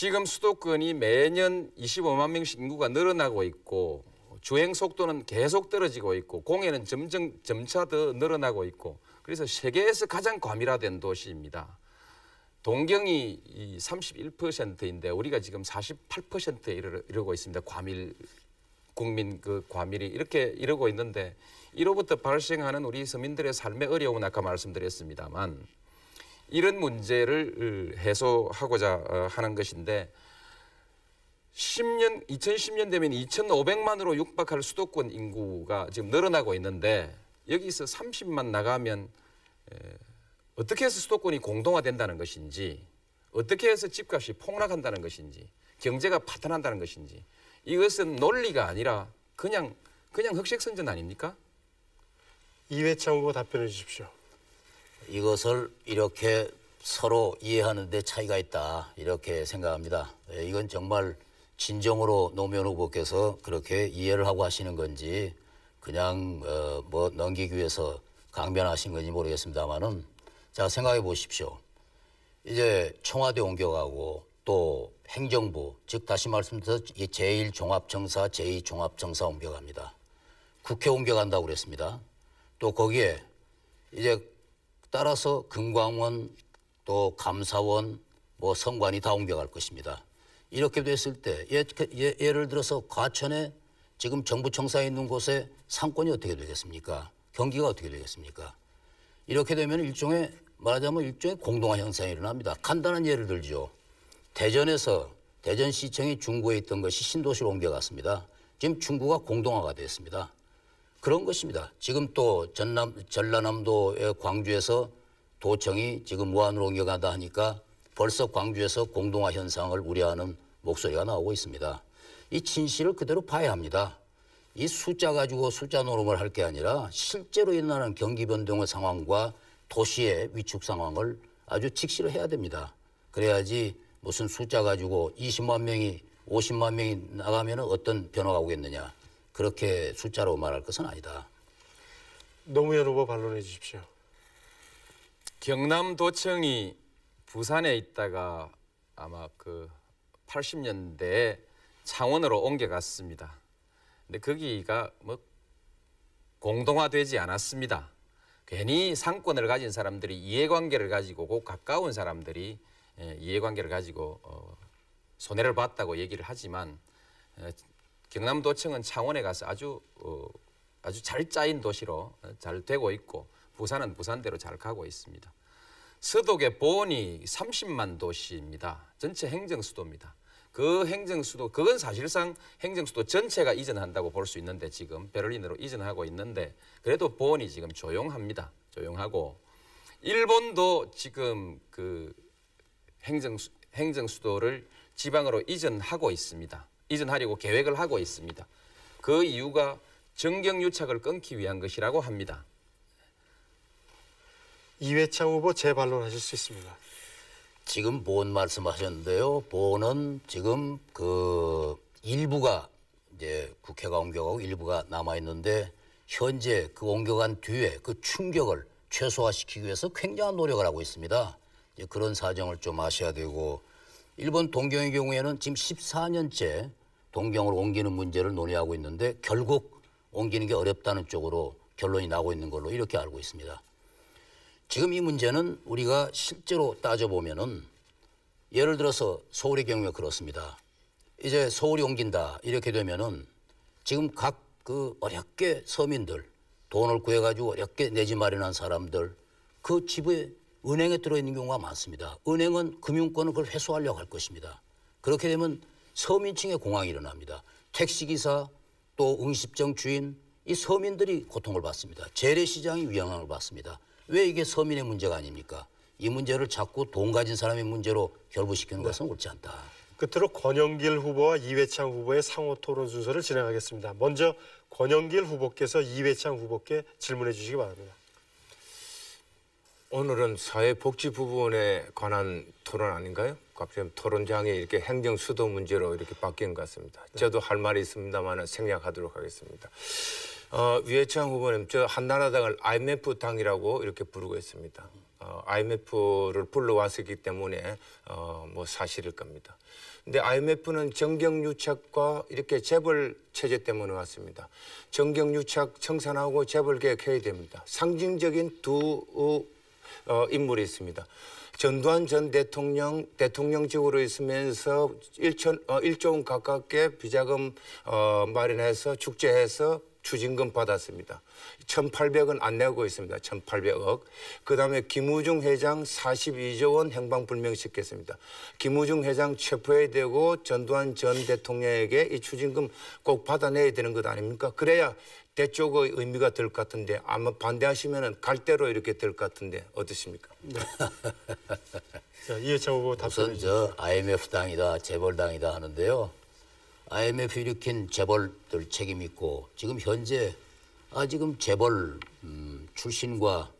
지금 수도권이 매년 25만 명씩 인구가 늘어나고 있고 주행 속도는 계속 떨어지고 있고 공해는 점점 점차 더 늘어나고 있고 그래서 세계에서 가장 과밀화된 도시입니다. 동경이 31%인데 우리가 지금 48%에 이르, 고 있습니다. 과밀 국민 그 과밀이 이렇게 이르고 있는데 이로부터 발생하는 우리 서민들의 삶의 어려움은 아까 말씀드렸습니다만 이런 문제를 해소하고자 어, 하는 것인데 10년 2010년 되면 2,500만으로 육박할 수도권 인구가 지금 늘어나고 있는데 여기서 30만 나가면 어떻게 해서 수도권이 공동화된다는 것인지 어떻게 해서 집값이 폭락한다는 것인지 경제가 파탄한다는 것인지 이것은 논리가 아니라 그냥 그냥 흑색 선전 아닙니까? 이회창 후보 답변해 주십시오. 이것을 이렇게 서로 이해하는 데 차이가 있다 이렇게 생각합니다. 예, 이건 정말 진정으로 노무현 후보께서 그렇게 이해를 하고 하시는 건지 그냥 어, 뭐 넘기기 위해서 강변하신 건지 모르겠습니다만은 자 생각해 보십시오. 이제 청와대 옮겨가고 또 행정부 즉 다시 말씀드려서 제1 종합청사 제2 종합청사 옮겨갑니다. 국회 옮겨간다고 그랬습니다. 또 거기에 이제 따라서 금광원 또 감사원 뭐 성관이 다 옮겨갈 것입니다. 이렇게 됐을 때 예, 그, 예 예를 들어서 과천에 지금 정부청사에 있는 곳에 상권이 어떻게 되겠습니까? 경기가 어떻게 되겠습니까? 이렇게 되면 일종의 말하자면 일종의 공동화 현상이 일어납니다. 간단한 예를 들죠. 대전에서 대전시청이 중구에 있던 것이 신도시로 옮겨갔습니다. 지금 중구가 공동화가 됐습니다. 그런 것입니다. 지금 또 전남, 전라남도의 광주에서 도청이 지금 무한으로 옮겨간다 하니까 벌써 광주에서 공동화 현상을 우려하는 목소리가 나오고 있습니다. 이 진실을 그대로 봐야 합니다. 이 숫자 가지고 숫자 노름을 할 게 아니라 실제로 일어나는 경기 변동의 상황과 도시의 위축 상황을 아주 직시로 해야 됩니다. 그래야지 무슨 숫자 가지고 20만 명이 50만 명이 나가면 어떤 변화가 오겠느냐. 그렇게 숫자로 말할 것은 아니다. 노무현 후보 반론해 주십시오. 경남도청이 부산에 있다가 아마 그8 0년대 창원으로 옮겨갔습니다. 근데 거기가 뭐 공동화되지 않았습니다. 괜히 상권을 가진 사람들이 이해관계를 가지고 그 가까운 사람들이 예, 이해관계를 가지고 어, 손해를 봤다고 얘기를 하지만 어, 경남도청은 창원에 가서 아주 어, 아주 잘 짜인 도시로 어, 잘 되고 있고 부산은 부산대로 잘 가고 있습니다. 서독의 보이 30만 도시입니다. 전체 행정 수도입니다. 그 행정 수도 그건 사실상 행정 수도 전체가 이전한다고 볼 수 있는데 지금 베를린으로 이전하고 있는데 그래도 보이 지금 조용합니다. 조용하고 일본도 지금 그 행정 행정 수도를 지방으로 이전하고 있습니다. 이전하려고 계획을 하고 있습니다. 그 이유가 정경유착을 끊기 위한 것이라고 합니다. 이회차 후보 재발론하실수 있습니다. 지금 보은 말씀하셨는데요. 보은 지금 그 일부가 이제 국회가 옮겨가고 일부가 남아 있는데 현재 그 옮겨간 뒤에 그 충격을 최소화시키기 위해서 굉장한 노력을 하고 있습니다. 이제 그런 사정을 좀 아셔야 되고 일본 동경의 경우에는 지금 14년째 동경으로 옮기는 문제를 논의하고 있는데 결국 옮기는 게 어렵다는 쪽으로 결론이 나고 있는 걸로 이렇게 알고 있습니다. 지금 이 문제는 우리가 실제로 따져보면은 예를 들어서 서울의 경우에 그렇습니다. 이제 서울이 옮긴다 이렇게 되면은 지금 각 그 어렵게 서민들 돈을 구해가지고 어렵게 내지 마련한 사람들 그 집에 은행에 들어있는 경우가 많습니다. 은행은 금융권을 그걸 회수하려고 할 것입니다. 그렇게 되면 서민층의 공황이 일어납니다. 택시기사 또응시점 주인 이 서민들이 고통을 받습니다. 재래시장이 위험을 받습니다. 왜 이게 서민의 문제가 아닙니까? 이 문제를 자꾸 돈 가진 사람의 문제로 결부시키는 네. 것은 옳지 않다. 끝으로 권영길 후보와 이회창 후보의 상호 토론 순서를 진행하겠습니다. 먼저 권영길 후보께서 이회창 후보께 질문해 주시기 바랍니다. 오늘은 사회복지부분에 관한 토론 아닌가요? 갑자기 토론장이 이렇게 행정수도 문제로 이렇게 바뀐 것 같습니다. 네. 저도 할 말이 있습니다만 생략하도록 하겠습니다. 어, 위해창 후보님, 저 한나라당을 IMF 당이라고 이렇게 부르고 있습니다. 어, IMF를 불러왔었기 때문에 어, 뭐 사실일 겁니다. 근데 IMF는 정경유착과 이렇게 재벌 체제 때문에 왔습니다. 정경유착 청산하고 재벌 개혁해야 됩니다. 상징적인 두 어, 인물이 있습니다. 전두환 전 대통령 대통령직으로 있으면서 1천, 어, 1조 원 가깝게 비자금 어, 마련해서 축제해서 추징금 받았습니다. 1,800은 안 내고 있습니다. 1,800억. 그다음에 김우중 회장 42조 원 행방 불명시켰습니다. 김우중 회장 체포해야 되고 전두환 전 대통령에게 이 추징금 꼭 받아내야 되는 것 아닙니까? 그래야 대쪽의 의미가 될 것 같은데 아마 반대하시면 갈대로 이렇게 될 것 같은데 어떠십니까? 네. 자, 이해차 후보 답변 우선 저 IMF 당이다, 재벌 당이다 하는데요. IMF 일으킨 재벌들 책임 있고 지금 현재 아 지금 재벌 음, 출신과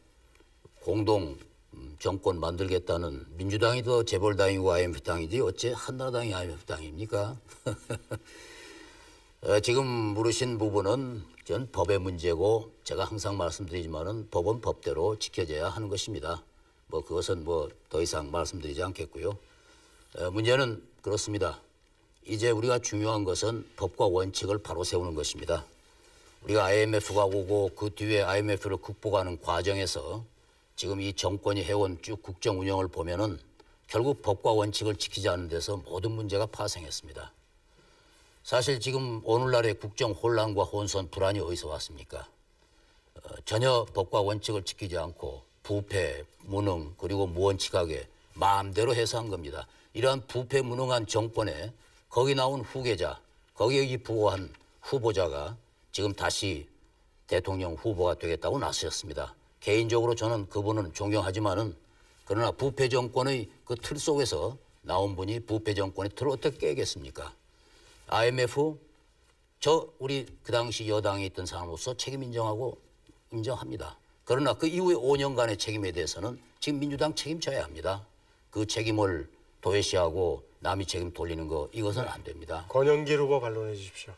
공동 음, 정권 만들겠다는 민주당이 더 재벌당이고 IMF 당이지 어째 한나라당이 IMF 당입니까? 어, 지금 물으신 부분은 전 법의 문제고 제가 항상 말씀드리지만은 법은 법대로 지켜져야 하는 것입니다. 뭐 그것은 뭐 더 이상 말씀드리지 않겠고요. 어, 문제는 그렇습니다. 이제 우리가 중요한 것은 법과 원칙을 바로 세우는 것입니다. 우리가 IMF가 오고 그 뒤에 IMF를 극복하는 과정에서 지금 이 정권이 해온 쭉 국정 운영을 보면은 결국 법과 원칙을 지키지 않는 데서 모든 문제가 파생했습니다. 사실 지금 오늘날의 국정 혼란과 혼선 불안이 어디서 왔습니까? 어, 전혀 법과 원칙을 지키지 않고 부패, 무능 그리고 무원칙하게 마음대로 해서한 겁니다. 이러한 부패 무능한 정권에 거기 나온 후계자, 거기에 이 부호한 후보자가 지금 다시 대통령 후보가 되겠다고 나서셨습니다. 개인적으로 저는 그분은 존경하지만은 그러나 부패 정권의 그 틀 속에서 나온 분이 부패 정권의 틀을 어떻게 깨겠습니까? IMF 저 우리 그 당시 여당에 있던 사람으로서 책임 인정하고 인정합니다. 그러나 그 이후에 5년간의 책임에 대해서는 지금 민주당 책임져야 합니다. 그 책임을 도외시하고 남이 책임 돌리는 거 이것은 안 됩니다. 권영길 후보 반론해 주십시오.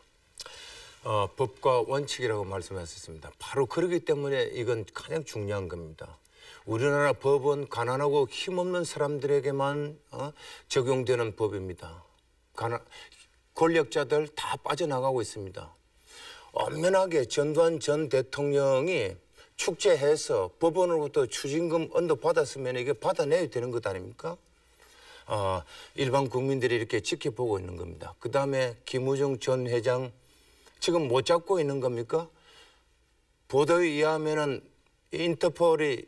어, 법과 원칙이라고 말씀하셨습니다. 바로 그러기 때문에 이건 가장 중요한 겁니다. 우리나라 법은 가난하고 힘없는 사람들에게만 어, 적용되는 법입니다. 가난, 권력자들 다 빠져나가고 있습니다. 엄연하게 전두환 전 대통령이 축제해서 법원으로부터 추징금 언덕 받았으면 이게 받아내야 되는 것 아닙니까? 어, 일반 국민들이 이렇게 지켜보고 있는 겁니다. 그 다음에 김우중 전 회장 지금 못 잡고 있는 겁니까? 보도에 의하면은 인터폴이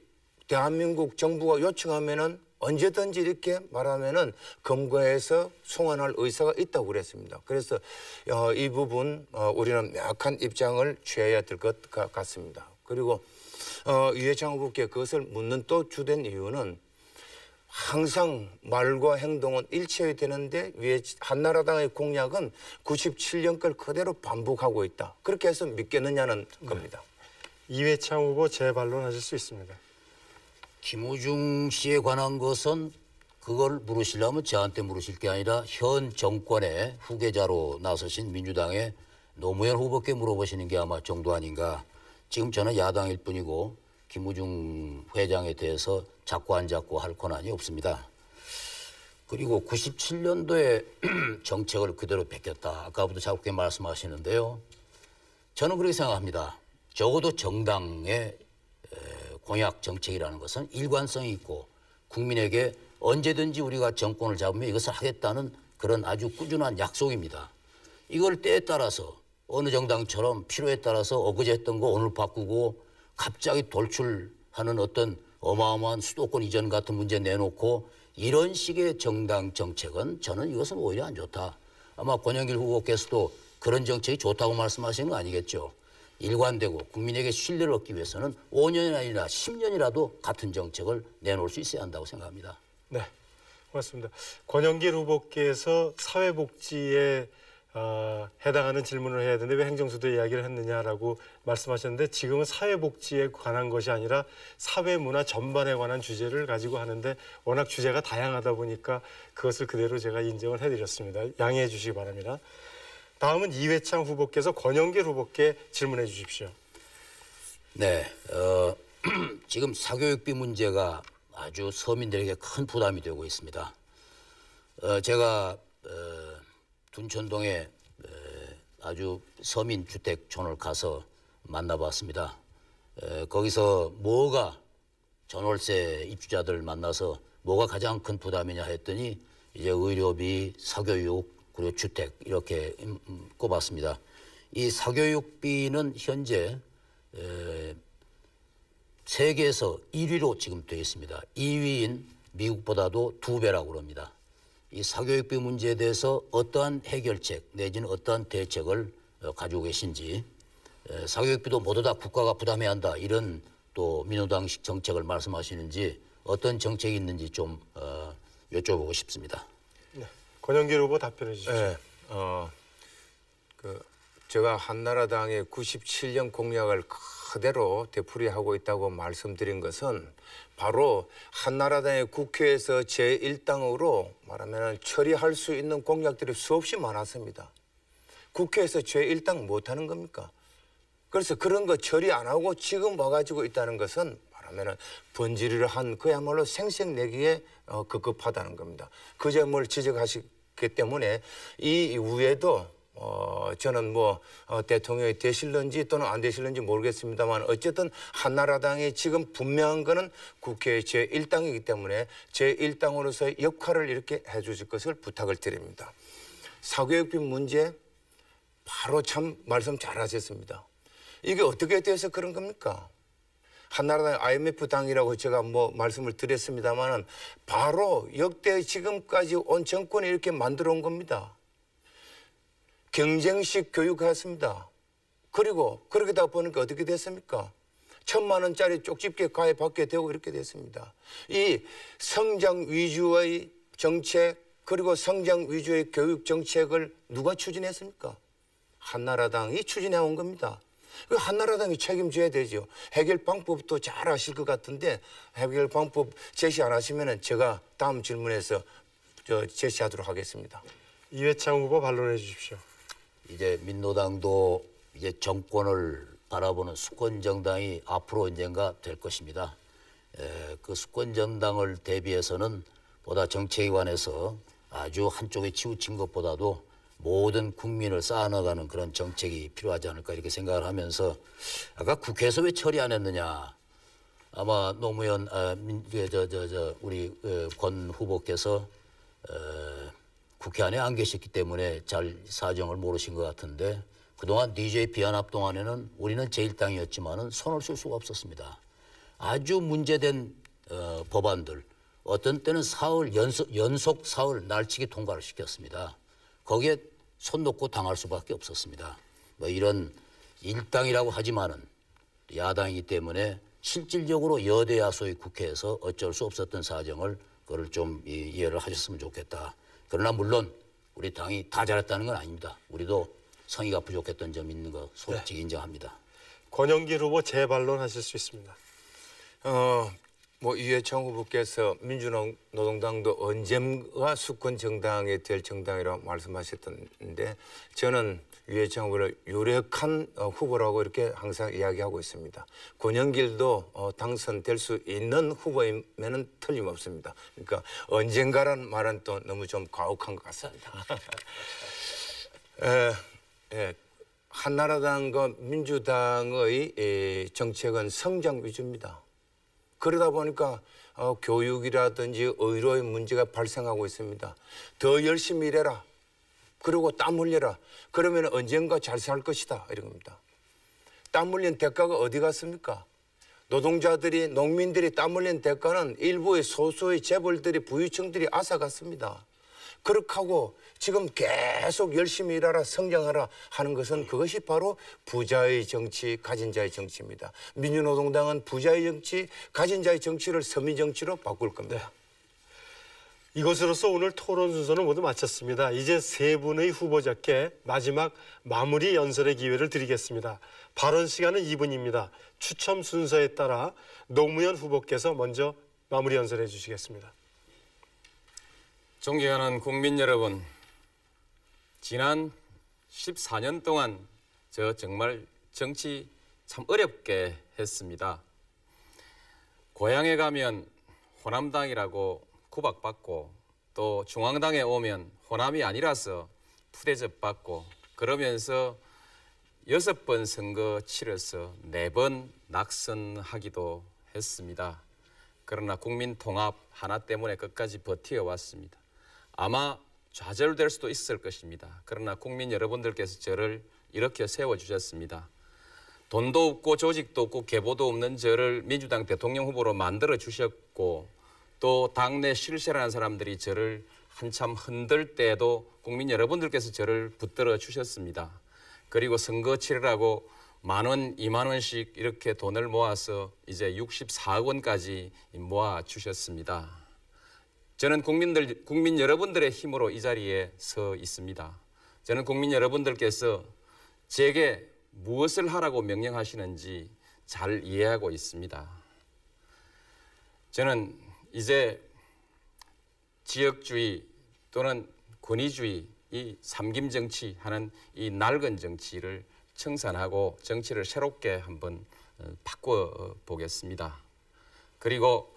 대한민국 정부가 요청하면은 언제든지 이렇게 말하면은 검거해서 송환할 의사가 있다고 그랬습니다. 그래서 어, 이 부분 어, 우리는 약한 입장을 취해야 될 것 같습니다. 그리고 어, 유해창 후보께 그것을 묻는 또 주된 이유는 항상 말과 행동은 일치해야 되는데 위에 한나라당의 공약은 97년 걸 그대로 반복하고 있다. 그렇게 해서 믿겠느냐는 네. 겁니다. 이회창 후보 재반론하실 수 있습니다. 김호중 씨에 관한 것은 그걸 물으시려면 저한테 물으실 게 아니라 현 정권의 후계자로 나서신 민주당의 노무현 후보께 물어보시는 게 아마 정도 아닌가. 지금 저는 야당일 뿐이고 김우중 회장에 대해서 자꾸 안 자꾸 할 권한이 없습니다. 그리고 97년도에 정책을 그대로 베꼈다. 아까부터 자꾸 그렇게 말씀하시는데요. 저는 그렇게 생각합니다. 적어도 정당의 공약 정책이라는 것은 일관성이 있고 국민에게 언제든지 우리가 정권을 잡으면 이것을 하겠다는 그런 아주 꾸준한 약속입니다. 이걸 때에 따라서 어느 정당처럼 필요에 따라서 엊그제 했던 거 오늘 바꾸고 갑자기 돌출하는 어떤 어마어마한 수도권 이전 같은 문제 내놓고 이런 식의 정당 정책은 저는 이것은 오히려 안 좋다. 아마 권영길 후보께서도 그런 정책이 좋다고 말씀하시는 거 아니겠죠. 일관되고 국민에게 신뢰를 얻기 위해서는 5년이 아니라 10년이라도 같은 정책을 내놓을 수 있어야 한다고 생각합니다. 네, 고맙습니다. 권영길 후보께서 사회복지에 아, 해당하는 질문을 해야 되는데 왜행정수도 이야기를 했느냐라고 말씀하셨는데 지금은 사회복지에 관한 것이 아니라 사회문화 전반에 관한 주제를 가지고 하는데 워낙 주제가 다양하다 보니까 그것을 그대로 제가 인정을 해드렸습니다. 양해해 주시기 바랍니다. 다음은 이회창 후보께서 권영길 후보께 질문해 주십시오. 네, 어, 지금 사교육비 문제가 아주 서민들에게 큰 부담이 되고 있습니다. 어, 제가 어, 둔천동에 아주 서민 주택촌을 가서 만나봤습니다. 거기서 뭐가 전월세 입주자들 만나서 뭐가 가장 큰 부담이냐 했더니 이제 의료비, 사교육, 그리고 주택 이렇게 음, 음, 꼽았습니다. 이 사교육비는 현재 세계에서 1위로 지금 되어 있습니다. 2위인 미국보다도 두 배라고 합니다. 이 사교육비 문제에 대해서 어떠한 해결책 내지는 어떠한 대책을 어, 가지고 계신지 사교육비도 모두 다 국가가 부담해야 한다 이런 또민주당식 정책을 말씀하시는지 어떤 정책이 있는지 좀 어, 여쭤보고 싶습니다. 네. 권영길 후보 답변해 주시죠. 네. 어, 그 제가 한나라당의 97년 공약을 그대로 되풀이하고 있다고 말씀드린 것은 바로 한나라당의 국회에서 제1당으로 말하면 처리할 수 있는 공약들이 수없이 많았습니다. 국회에서 제1당 못하는 겁니까? 그래서 그런 거 처리 안 하고 지금 와가지고 있다는 것은 말하면 번지를 한 그야말로 생색내기에 어, 급급하다는 겁니다. 그 점을 지적하시기 때문에 이 이후에도 어, 저는 뭐 어, 대통령이 되실는지 또는 안되실는지 모르겠습니다만 어쨌든 한나라당이 지금 분명한 거는 국회의 제1당이기 때문에 제1당으로서의 역할을 이렇게 해 주실 것을 부탁을 드립니다. 사교육비 문제 바로 참 말씀 잘 하셨습니다. 이게 어떻게 돼서 그런 겁니까? 한나라당 IMF 당이라고 제가 뭐 말씀을 드렸습니다만은 바로 역대 지금까지 온 정권이 이렇게 만들어 온 겁니다. 경쟁식 교육 같습니다. 그리고 그렇게 다 보니까 어떻게 됐습니까? 천만 원짜리 쪽집게 가입받게 되고 이렇게 됐습니다. 이 성장 위주의 정책 그리고 성장 위주의 교육 정책을 누가 추진했습니까? 한나라당이 추진해 온 겁니다. 그 한나라당이 책임져야 되죠. 해결 방법도 잘 아실 것 같은데 해결 방법 제시 안 하시면 은 제가 다음 질문에서 저 제시하도록 하겠습니다. 이회창 후보 반론해 주십시오. 이제 민노당도 이제 정권을 바라보는 수권 정당이 앞으로 언젠가 될 것입니다. 에, 그 수권 정당을 대비해서는 보다 정책에 관해서 아주 한쪽에 치우친 것보다도 모든 국민을 쌓아나가는 그런 정책이 필요하지 않을까 이렇게 생각을 하면서 아까 국회에서 왜 처리 안 했느냐 아마 노무현 아, 민, 그, 저, 저, 저, 우리 어, 권 후보께서 어, 국회 안에 안 계셨기 때문에 잘 사정을 모르신 것 같은데 그동안 d j 비 연합 동안에는 우리는 제1당이었지만은 손을 쓸 수가 없었습니다. 아주 문제된 어, 법안들 어떤 때는 사흘 연속, 연속 사흘 날치기 통과를 시켰습니다. 거기에 손 놓고 당할 수밖에 없었습니다. 뭐 이런 일당이라고 하지만은 야당이기 때문에 실질적으로 여대야소의 국회에서 어쩔 수 없었던 사정을 그걸 좀 이해를 하셨으면 좋겠다. 그러나 물론 우리 당이 다 잘했다는 건 아닙니다. 우리도 성의가 부족했던 점이 있는 거 솔직히 네. 인정합니다. 권영기 후보 재반론하실 수 있습니다. 어, 뭐 이회창 후보께서 민주노동당도 언젠가 수권 정당이 될 정당이라고 말씀하셨던데 저는 유해창으로 유력한 어, 후보라고 이렇게 항상 이야기하고 있습니다. 권영길도 어, 당선될 수 있는 후보임에는 틀림없습니다. 그러니까 언젠가란 말은 또 너무 좀 과혹한 것 같습니다. 에, 에, 한나라당과 민주당의 에, 정책은 성장 위주입니다. 그러다 보니까 어, 교육이라든지 의료의 문제가 발생하고 있습니다. 더 열심히 일해라. 그리고 땀 흘려라. 그러면 언젠가 잘 살 것이다. 이런 겁니다. 땀 흘린 대가가 어디 갔습니까? 노동자들이, 농민들이 땀 흘린 대가는 일부의 소수의 재벌들이, 부유층들이 앗아갔습니다. 그렇게 하고 지금 계속 열심히 일하라 성장하라 하는 것은 그것이 바로 부자의 정치, 가진 자의 정치입니다. 민주노동당은 부자의 정치, 가진 자의 정치를 서민 정치로 바꿀 겁니다. 네. 이것으로서 오늘 토론 순서는 모두 마쳤습니다. 이제 세 분의 후보자께 마지막 마무리 연설의 기회를 드리겠습니다. 발언 시간은 2분입니다. 추첨 순서에 따라 노무현 후보께서 먼저 마무리 연설해 주시겠습니다. 존경하는 국민 여러분, 지난 14년 동안 저 정말 정치 참 어렵게 했습니다. 고향에 가면 호남당이라고 구박받고 또 중앙당에 오면 호남이 아니라서 푸대접 받고 그러면서 여섯 번 선거 치러서 네 번 낙선하기도 했습니다. 그러나 국민 통합 하나 때문에 끝까지 버티어왔습니다. 아마 좌절될 수도 있을 것입니다. 그러나 국민 여러분들께서 저를 이렇게 세워주셨습니다. 돈도 없고 조직도 없고 계보도 없는 저를 민주당 대통령 후보로 만들어 주셨고 또 당내 실세라는 사람들이 저를 한참 흔들 때에도 국민 여러분들께서 저를 붙들어 주셨습니다. 그리고 선거 치르라고 만 원, 이만 원씩 이렇게 돈을 모아서 이제 64억 원까지 모아 주셨습니다. 저는 국민들, 국민 여러분들의 힘으로 이 자리에 서 있습니다. 저는 국민 여러분들께서 제게 무엇을 하라고 명령하시는지 잘 이해하고 있습니다. 저는 이제 지역주의 또는 권위주의 이 삼김 정치 하는 이 낡은 정치를 청산하고 정치를 새롭게 한번 어, 바꿔 보겠습니다. 그리고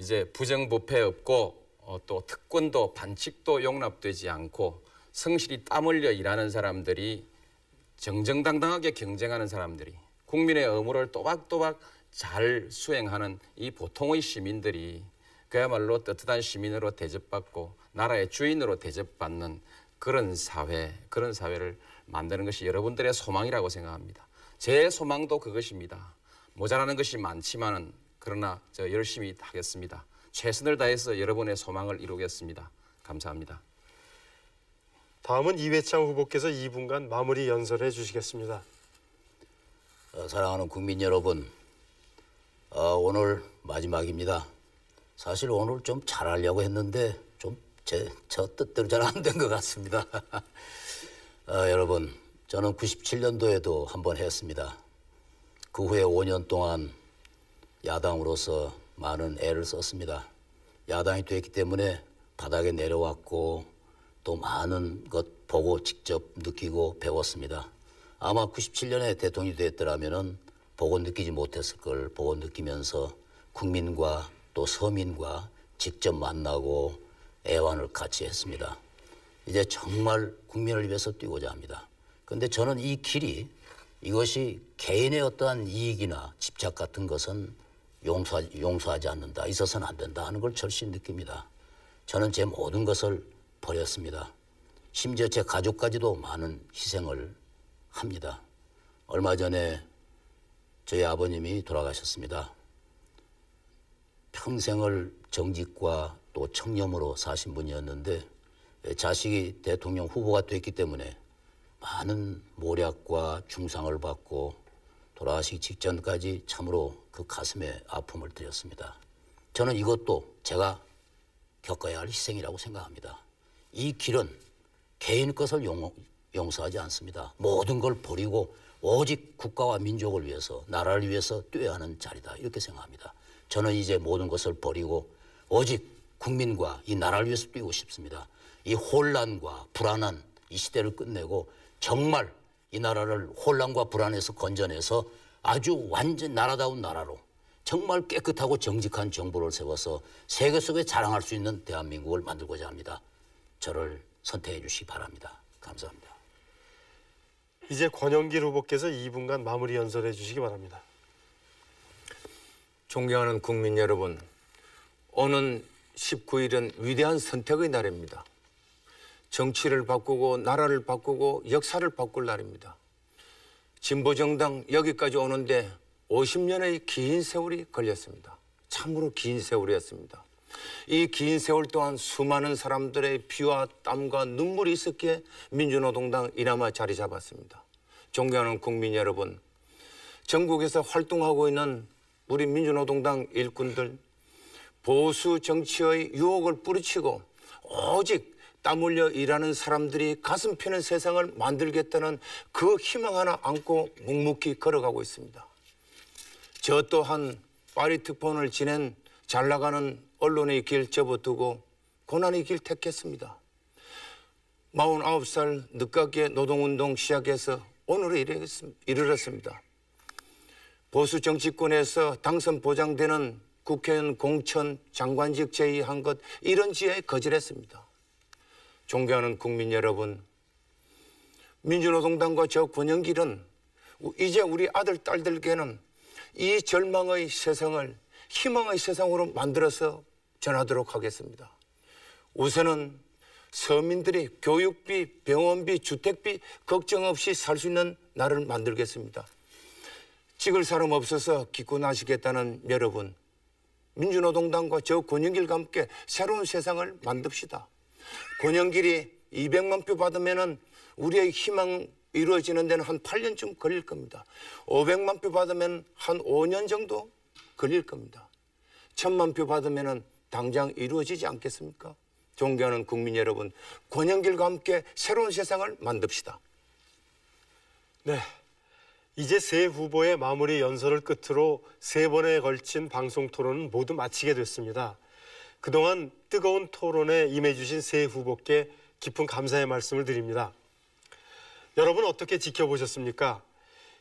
이제 부정부패 없고 어, 또 특권도 반칙도 용납되지 않고 성실히 땀 흘려 일하는 사람들이 정정당당하게 경쟁하는 사람들이 국민의 의무를 또박또박 잘 수행하는 이 보통의 시민들이 그야말로 떳떳한 시민으로 대접받고 나라의 주인으로 대접받는 그런 사회, 그런 사회를 만드는 것이 여러분들의 소망이라고 생각합니다. 제 소망도 그것입니다. 모자라는 것이 많지만은 그러나 저 열심히 하겠습니다. 최선을 다해서 여러분의 소망을 이루겠습니다. 감사합니다. 다음은 이회창 후보께서 2분간 마무리 연설해 주시겠습니다. 어, 사랑하는 국민 여러분, 어, 오늘 마지막입니다. 사실 오늘 좀 잘하려고 했는데 좀제저 뜻대로 잘 안 된 것 같습니다. 아, 여러분, 저는 97년도에도 한번 했습니다. 그 후에 5년 동안 야당으로서 많은 애를 썼습니다. 야당이 됐기 때문에 바닥에 내려왔고 또 많은 것 보고 직접 느끼고 배웠습니다. 아마 97년에 대통령이 됐더라면 보고 느끼지 못했을 걸 보고 느끼면서 국민과 또 서민과 직접 만나고 애환을 같이 했습니다. 이제 정말 국민을 위해서 뛰고자 합니다. 그런데 저는 이 길이 이것이 개인의 어떠한 이익이나 집착 같은 것은 용서, 용서하지 않는다. 있어서는 안 된다 하는 걸 절실히 느낍니다. 저는 제 모든 것을 버렸습니다. 심지어 제 가족까지도 많은 희생을 합니다. 얼마 전에 저희 아버님이 돌아가셨습니다. 평생을 정직과 또 청렴으로 사신 분이었는데 예, 자식이 대통령 후보가 됐기 때문에 많은 모략과 중상을 받고 돌아가시기 직전까지 참으로 그 가슴에 아픔을 드렸습니다. 저는 이것도 제가 겪어야 할 희생이라고 생각합니다. 이 길은 개인 것을 용, 용서하지 않습니다. 모든 걸 버리고 오직 국가와 민족을 위해서 나라를 위해서 뛰어야 하는 자리다 이렇게 생각합니다. 저는 이제 모든 것을 버리고 오직 국민과 이 나라를 위해서 뛰고 싶습니다. 이 혼란과 불안한 이 시대를 끝내고 정말 이 나라를 혼란과 불안에서 건져내서 아주 완전 나라다운 나라로 정말 깨끗하고 정직한 정부를 세워서 세계 속에 자랑할 수 있는 대한민국을 만들고자 합니다. 저를 선택해 주시기 바랍니다. 감사합니다. 이제 권영길 후보께서 2분간 마무리 연설해 주시기 바랍니다. 존경하는 국민 여러분, 오는 19일은 위대한 선택의 날입니다. 정치를 바꾸고 나라를 바꾸고 역사를 바꿀 날입니다. 진보정당 여기까지 오는데 50년의 긴 세월이 걸렸습니다. 참으로 긴 세월이었습니다. 이 긴 세월 동안 수많은 사람들의 피와 땀과 눈물이 있었기에 민주노동당 이나마 자리 잡았습니다. 존경하는 국민 여러분, 전국에서 활동하고 있는 우리 민주노동당 일꾼들 보수 정치의 유혹을 뿌리치고 오직 땀 흘려 일하는 사람들이 가슴 펴는 세상을 만들겠다는 그 희망 하나 안고 묵묵히 걸어가고 있습니다. 저 또한 파리 특폰을 지낸 잘 나가는 언론의 길 접어두고 고난의 길 택했습니다. 49살 늦깎이 노동운동 시작해서 오늘에 이르렀습니다. 보수 정치권에서 당선 보장되는 국회의원 공천 장관직 제의한 것 이런 지에 거절했습니다. 존경하는 국민 여러분, 민주노동당과 저 권영길은 이제 우리 아들, 딸들께는 이 절망의 세상을 희망의 세상으로 만들어서 전하도록 하겠습니다. 우선은 서민들이 교육비, 병원비, 주택비 걱정 없이 살 수 있는 나를 만들겠습니다. 찍을 사람 없어서 기권하시겠다는 여러분 민주노동당과 저 권영길과 함께 새로운 세상을 만듭시다. 권영길이 200만 표 받으면 우리의 희망 이루어지는 데는 한 8년쯤 걸릴 겁니다. 500만 표 받으면 한 5년 정도 걸릴 겁니다. 1000만 표 받으면 당장 이루어지지 않겠습니까? 존경하는 국민 여러분, 권영길과 함께 새로운 세상을 만듭시다. 네. 이제 세 후보의 마무리 연설을 끝으로 세 번에 걸친 방송 토론은 모두 마치게 됐습니다. 그동안 뜨거운 토론에 임해주신 세 후보께 깊은 감사의 말씀을 드립니다. 여러분 어떻게 지켜보셨습니까?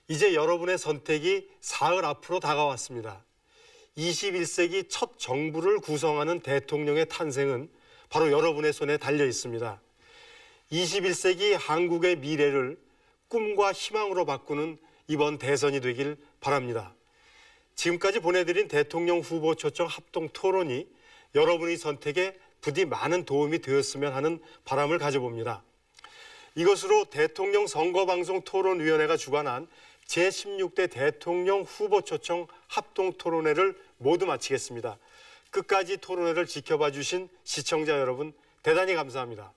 이제 여러분의 선택이 사흘 앞으로 다가왔습니다. 21세기 첫 정부를 구성하는 대통령의 탄생은 바로 여러분의 손에 달려 있습니다. 21세기 한국의 미래를 꿈과 희망으로 바꾸는 이번 대선이 되길 바랍니다. 지금까지 보내드린 대통령 후보 초청 합동 토론이 여러분의 선택에 부디 많은 도움이 되었으면 하는 바람을 가져봅니다. 이것으로 대통령 선거방송 토론위원회가 주관한 제16대 대통령 후보 초청 합동 토론회를 모두 마치겠습니다. 끝까지 토론회를 지켜봐 주신 시청자 여러분 대단히 감사합니다.